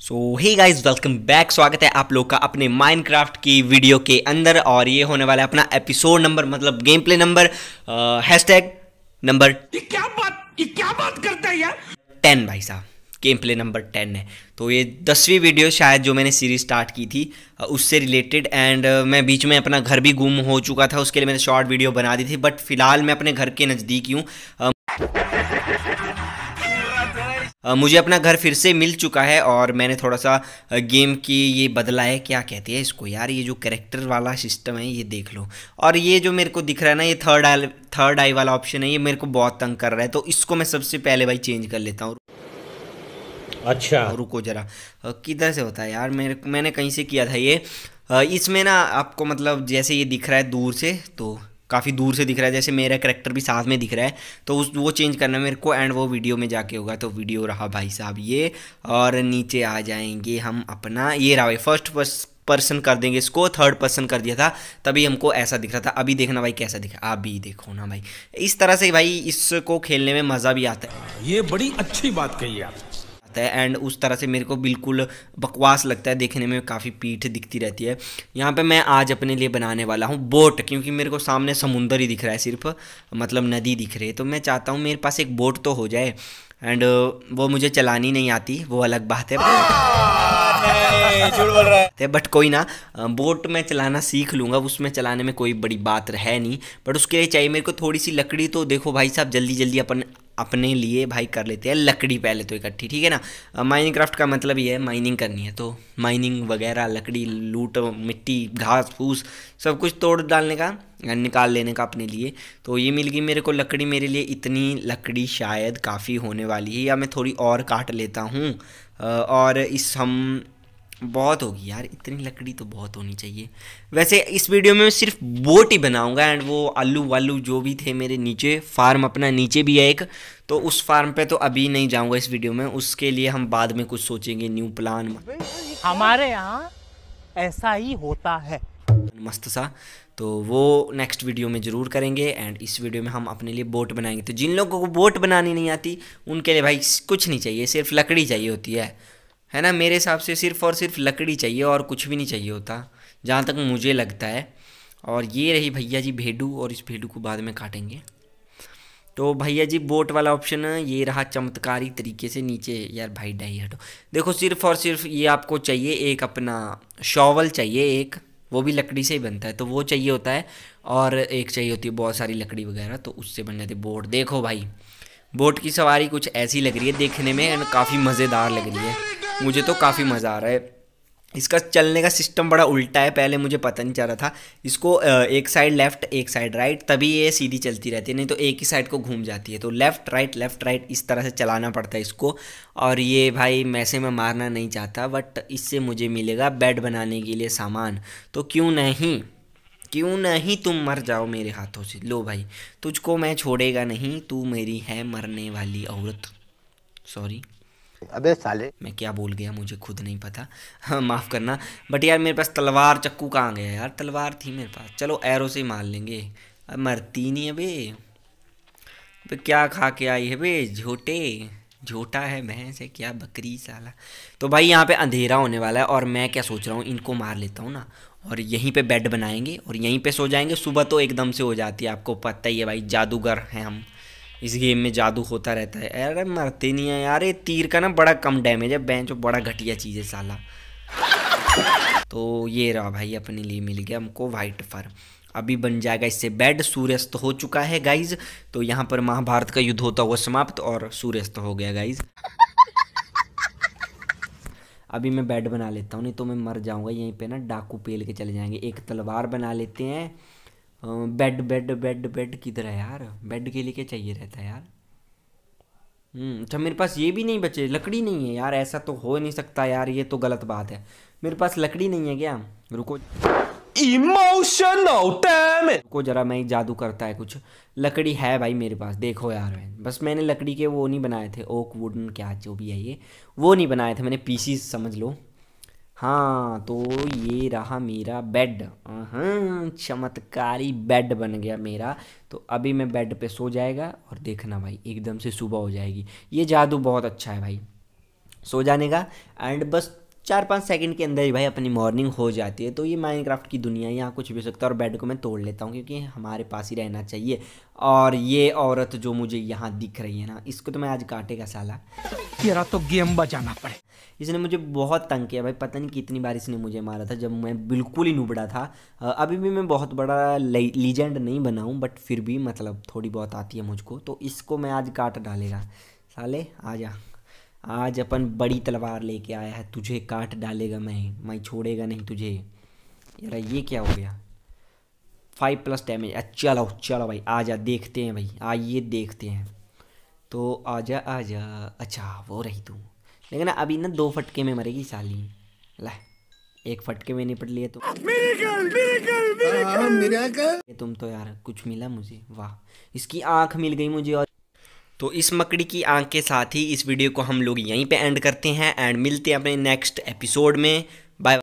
सो hi guys welcome back स्वागत है आप लोग का अपने माइनक्राफ्ट की वीडियो के अंदर और ये होने वाला है अपना एपिसोड नंबर मतलब game play number hashtag number क्या बात ये क्या बात करता है यार टेन भाई साहब गेम प्ले नंबर टेन है तो ये दसवीं वीडियो शायद जो मैंने सीरीज स्टार्ट की थी उससे रिलेटेड एंड मैं बीच में अपना घर भी गुम हो चुका था उसके लिए मैंने शॉर्ट वीडियो बना दी थी बट फिलहाल मैं अपने घर के नज़दीक ही हूँ मुझे अपना घर फिर से मिल चुका है और मैंने थोड़ा सा गेम की ये बदला है क्या कहते हैं इसको यार ये जो करेक्टर वाला सिस्टम है ये देख लो और ये जो मेरे को दिख रहा है ना ये थर्ड आई थर्ड आई वाला ऑप्शन है ये मेरे को बहुत तंग कर रहा है तो इसको मैं सबसे पहले भाई चेंज कर लेता हूँ अच्छा रुको जरा किधर से होता है यार मेरे मैंने कहीं से किया था ये इसमें ना आपको मतलब जैसे ये दिख रहा है दूर से तो काफ़ी दूर से दिख रहा है जैसे मेरा करेक्टर भी साथ में दिख रहा है तो उस वो चेंज करना मेरे को एंड वो वीडियो में जाके होगा तो वीडियो रहा भाई साहब ये और नीचे आ जाएंगे हम अपना ये रहा भाई फर्स्ट पर्सन कर देंगे इसको थर्ड पर्सन कर दिया था तभी हमको ऐसा दिख रहा था अभी देखना भाई कैसा दिख रहा अभी देखो ना भाई इस तरह से भाई इसको खेलने में मज़ा भी आता है ये बड़ी अच्छी बात कही आपने लगता है एंड उस तरह से मेरे को बिल्कुल बकवास लगता है देखने में काफ़ी पीठ दिखती रहती है यहाँ पे मैं आज अपने लिए बनाने वाला हूँ बोट क्योंकि मेरे को सामने समुंदर ही दिख रहा है सिर्फ मतलब नदी दिख रही है तो मैं चाहता हूँ मेरे पास एक बोट तो हो जाए एंड वो मुझे चलानी नहीं आती वो अलग बात है बट कोई ना बोट मैं चलाना सीख लूँगा उसमें चलाने में कोई बड़ी बात है नहीं बट उसके लिए चाहिए मेरे को थोड़ी सी लकड़ी तो देखो भाई साहब जल्दी जल्दी अपन अपने लिए भाई कर लेते हैं लकड़ी पहले तो इकट्ठी ठीक है ना माइनिंग क्राफ्ट का मतलब ये है माइनिंग करनी है तो माइनिंग वगैरह लकड़ी लूट मिट्टी घास फूस सब कुछ तोड़ डालने का निकाल लेने का अपने लिए तो ये मिल गई मेरे को लकड़ी मेरे लिए इतनी लकड़ी शायद काफ़ी होने वाली है या मैं थोड़ी और काट लेता हूँ और इस हम बहुत होगी यार इतनी लकड़ी तो बहुत होनी चाहिए वैसे इस वीडियो में मैं सिर्फ बोट ही बनाऊंगा एंड वो आलू वालू जो भी थे मेरे नीचे फार्म अपना नीचे भी है एक तो उस फार्म पे तो अभी नहीं जाऊंगा इस वीडियो में उसके लिए हम बाद में कुछ सोचेंगे न्यू प्लान हमारे यहाँ ऐसा ही होता है मस्त सा तो वो नेक्स्ट वीडियो में ज़रूर करेंगे एंड इस वीडियो में हम अपने लिए बोट बनाएंगे तो जिन लोगों को बोट बनानी नहीं आती उनके लिए भाई कुछ नहीं चाहिए सिर्फ लकड़ी चाहिए होती है है ना मेरे हिसाब से सिर्फ और सिर्फ लकड़ी चाहिए और कुछ भी नहीं चाहिए होता जहाँ तक मुझे लगता है और ये रही भैया जी भेडू और इस भेडू को बाद में काटेंगे तो भैया जी बोट वाला ऑप्शन ये रहा चमत्कारी तरीके से नीचे यार भाई डाई हटो देखो सिर्फ और सिर्फ ये आपको चाहिए एक अपना शॉवल चाहिए एक वो भी लकड़ी से ही बनता है तो वो चाहिए होता है और एक चाहिए होती है बहुत सारी लकड़ी वगैरह तो उससे बन जाती है बोट देखो भाई बोट की सवारी कुछ ऐसी लग रही है देखने में एंड काफ़ी मज़ेदार लग रही है मुझे तो काफ़ी मज़ा आ रहा है इसका चलने का सिस्टम बड़ा उल्टा है पहले मुझे पता नहीं चल रहा था इसको एक साइड लेफ्ट एक साइड राइट तभी ये सीधी चलती रहती है नहीं तो एक ही साइड को घूम जाती है तो लेफ्ट राइट लेफ्ट राइट इस तरह से चलाना पड़ता है इसको और ये भाई मैसे मैं मारना नहीं चाहता बट इससे मुझे मिलेगा बेड बनाने के लिए सामान तो क्यों नहीं क्यों नहीं तुम मर जाओ मेरे हाथों से लो भाई तुझको मैं छोड़ेगा नहीं तू मेरी है मरने वाली औरत सॉरी अबे साले मैं क्या बोल गया मुझे खुद नहीं पता हाँ माफ़ करना बट यार मेरे पास तलवार चक्कू कहाँ गया यार तलवार थी मेरे पास चलो एरो से ही मार लेंगे अब मरती नहीं अबे अबे क्या खा के आई है बे झोटे झोटा है भैंस है क्या बकरी साला तो भाई यहाँ पे अंधेरा होने वाला है और मैं क्या सोच रहा हूँ इनको मार लेता हूँ ना और यहीं पे बेड बनाएंगे और यहीं पे सो जाएंगे सुबह तो एकदम से हो जाती है आपको पता ही है भाई जादूगर हैं हम इस गेम में जादू होता रहता है अरे मरते नहीं है यार ये तीर का ना बड़ा कम डैमेज है बैंक बड़ा घटिया चीज़ है साला तो ये रहा भाई अपने लिए मिल गया हमको वाइट फर अभी बन जाएगा इससे बेड सूर्यास्त हो चुका है गाइज तो यहाँ पर महाभारत का युद्ध होता हुआ समाप्त और सूर्यास्त हो गया गाइज अभी मैं बेड बना लेता हूँ नहीं तो मैं मर जाऊँगा यहीं पे ना डाकू पेल के चले जाएंगे एक तलवार बना लेते हैं बेड बेड बेड बेड किधर है यार बेड के लिए क्या चाहिए रहता है यार हम्म, अच्छा मेरे पास ये भी नहीं बचे लकड़ी नहीं है यार ऐसा तो हो नहीं सकता यार ये तो गलत बात है मेरे पास लकड़ी नहीं है क्या रुको इमोशनल रुको को जरा मैं जादू करता है कुछ लकड़ी है भाई मेरे पास देखो यार मैं बस मैंने लकड़ी के वो नहीं बनाए थे ओक वुडन क्या जो भी है ये वो नहीं बनाए थे मैंने पीसीस समझ लो हाँ तो ये रहा मेरा बेड हाँ चमत्कारी बेड बन गया मेरा तो अभी मैं बेड पे सो जाएगा और देखना भाई एकदम से सुबह हो जाएगी ये जादू बहुत अच्छा है भाई सो जाने का एंड बस चार पाँच सेकंड के अंदर ही भाई अपनी मॉर्निंग हो जाती है तो ये माइनक्राफ्ट की दुनिया यहाँ कुछ भी हो सकता है और बेड को मैं तोड़ लेता हूँ क्योंकि हमारे पास ही रहना चाहिए और ये औरत जो मुझे यहाँ दिख रही है ना इसको तो मैं आज काटेगा साला तेरा तो गेम बजाना पड़े इसने मुझे बहुत तंग किया भाई पता नहीं कितनी बार इसने मुझे मारा था जब मैं बिल्कुल ही नुबड़ा था अभी भी मैं बहुत बड़ा लीजेंड नहीं बनाऊँ बट फिर भी मतलब थोड़ी बहुत आती है मुझको तो इसको मैं आज काट डालेगा साले आ जा आज अपन बड़ी तलवार लेके आया है तुझे काट डालेगा मैं मैं छोड़ेगा नहीं तुझे यार ये क्या हो गया फाइव प्लस डैमेज चलो चलो भाई आ जा देखते हैं भाई आइए देखते हैं तो आ जा आ जा अच्छा वो रही तू लेकिन अभी ना दो फटके में मरेगी साली ला एक फटके में निपट लिए तो मिरेकल, मिरेकल, मिरेकल। तुम तो यार कुछ मिला मुझे वाह इसकी आंख मिल गई मुझे और तो इस मकड़ी की आंख के साथ ही इस वीडियो को हम लोग यहीं पे एंड करते हैं एंड मिलते हैं अपने नेक्स्ट एपिसोड में